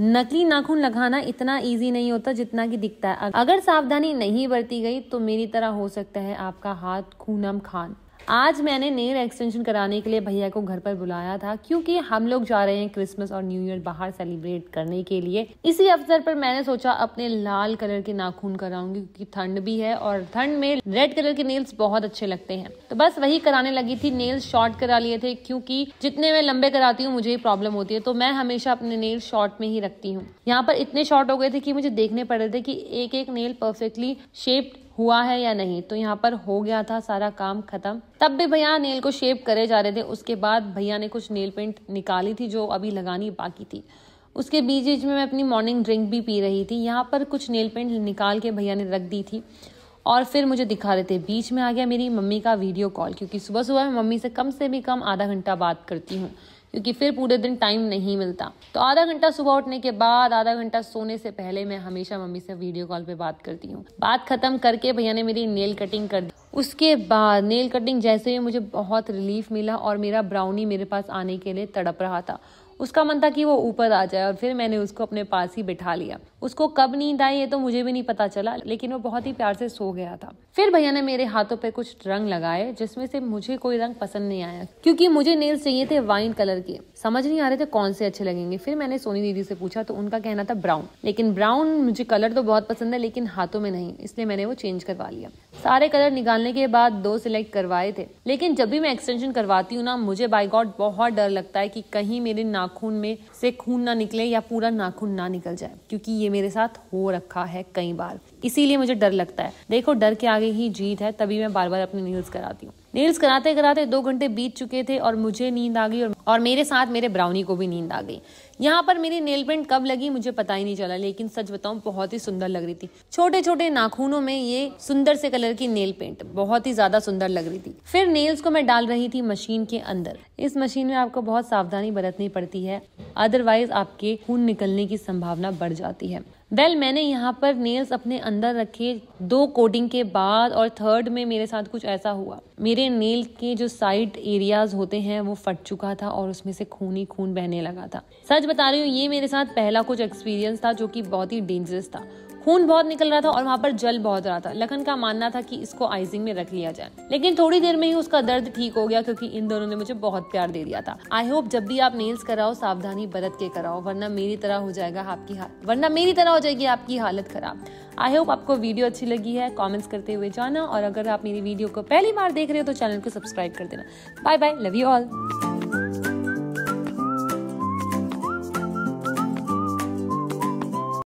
नकली नाखून लगाना इतना इजी नहीं होता जितना कि दिखता है अगर सावधानी नहीं बरती गई तो मेरी तरह हो सकता है आपका हाथ खूनम खान आज मैंने नेल एक्सटेंशन कराने के लिए भैया को घर पर बुलाया था क्योंकि हम लोग जा रहे हैं क्रिसमस और न्यू ईयर बाहर सेलिब्रेट करने के लिए इसी अवसर पर मैंने सोचा अपने लाल कलर के नाखून कराऊंगी क्योंकि ठंड भी है और ठंड में रेड कलर के नेल्स बहुत अच्छे लगते हैं तो बस वही कराने लगी थी नेल्स शॉर्ट करा लिए थे क्योंकि जितने मैं लंबे कराती हूँ मुझे प्रॉब्लम होती है तो मैं हमेशा अपने नेल शॉर्ट में ही रखती हूँ यहाँ पर इतने शॉर्ट हो गए थे कि मुझे देखने पड़ रहे थे कि एक एक नेल परफेक्टली शेप्ड हुआ है या नहीं तो यहाँ पर हो गया था सारा काम खत्म तब भी भैया नेल को शेप करे जा रहे थे उसके बाद भैया ने कुछ नेल पेंट निकाली थी जो अभी लगानी बाकी थी उसके बीच बीच में मैं अपनी मॉर्निंग ड्रिंक भी पी रही थी यहाँ पर कुछ नेल पेंट निकाल के भैया ने रख दी थी और फिर मुझे दिखा रहे थे बीच में आ गया मेरी मम्मी का वीडियो कॉल क्योंकि सुबह सुबह मैं मम्मी से कम से भी कम आधा घंटा बात करती हूँ क्योंकि फिर पूरे दिन टाइम नहीं मिलता तो आधा घंटा सुबह उठने के बाद आधा घंटा सोने से पहले मैं हमेशा मम्मी से वीडियो कॉल पे बात करती हूँ बात खत्म करके भैया ने मेरी नेल कटिंग कर दी उसके बाद नेल कटिंग जैसे ही मुझे बहुत रिलीफ मिला और मेरा ब्राउनी मेरे पास आने के लिए तड़प रहा था उसका मन था कि वो ऊपर आ जाए और फिर मैंने उसको अपने पास ही बिठा लिया उसको कब नींद आई ये तो मुझे भी नहीं पता चला लेकिन वो बहुत ही प्यार से सो गया था फिर भैया ने मेरे हाथों पर कुछ रंग लगाए जिसमें से मुझे कोई रंग पसंद नहीं आया क्योंकि मुझे नेल्स चाहिए थे वाइन कलर के समझ नहीं आ रहे थे कौन से अच्छे लगेंगे फिर मैंने सोनी दीदी से पूछा तो उनका कहना था ब्राउन लेकिन ब्राउन मुझे कलर तो बहुत पसंद है लेकिन हाथों में नहीं इसलिए मैंने वो चेंज करवा लिया सारे कलर निकालने के बाद दो सिलेक्ट करवाए थे लेकिन जब भी मैं एक्सटेंशन करवाती हूँ ना मुझे बाई गॉड बहुत डर लगता है कि कहीं मेरे नाखून में से खून ना निकले या पूरा नाखून ना निकल जाए क्योंकि ये मेरे साथ हो रखा है कई बार इसीलिए मुझे डर लगता है देखो डर के आगे ही जीत है तभी मैं बार बार अपने नील्स कराती हूँ नील्स कराते कराते दो घंटे बीत चुके थे और मुझे नींद आ गई और और मेरे साथ मेरे ब्राउनी को भी नींद आ गई यहाँ पर मेरी नेल पेंट कब लगी मुझे पता ही नहीं चला लेकिन सच बताऊं बहुत ही सुंदर लग रही थी छोटे छोटे नाखूनों में ये सुंदर से कलर की नेल पेंट बहुत ही ज्यादा सुंदर लग रही थी फिर नेल्स को मैं डाल रही थी मशीन के अंदर इस मशीन में आपको बहुत सावधानी बरतनी पड़ती है अदरवाइज आपके खून निकलने की संभावना बढ़ जाती है वेल well, मैंने यहाँ पर नेल्स अपने अंदर रखे दो कोटिंग के बाद और थर्ड में मेरे साथ कुछ ऐसा हुआ मेरे नेल के जो साइड एरियाज होते हैं वो फट चुका था और उसमें से खून ही खून बहने लगा था सच बता रही हूँ ये मेरे साथ पहला कुछ एक्सपीरियंस था जो कि बहुत ही डेंजरस था खून बहुत निकल रहा था और वहाँ पर जल बहुत रहा था लखन का मानना था कि इसको आइसिंग में रख लिया जाए लेकिन थोड़ी देर में ही उसका दर्द ठीक हो गया क्योंकि इन दोनों ने मुझे बहुत प्यार दे दिया था आई होप जब भी आप नेल्स कराओ सावधानी बरत के कराओ वरना मेरी तरह हो जाएगा आपकी हालत वरना मेरी तरह हो जाएगी आपकी हालत खराब आई होप आपको वीडियो अच्छी लगी है कॉमेंट्स करते हुए जाना और अगर आप मेरी वीडियो को पहली बार देख रहे हो तो चैनल को सब्सक्राइब कर देना bye bye love you all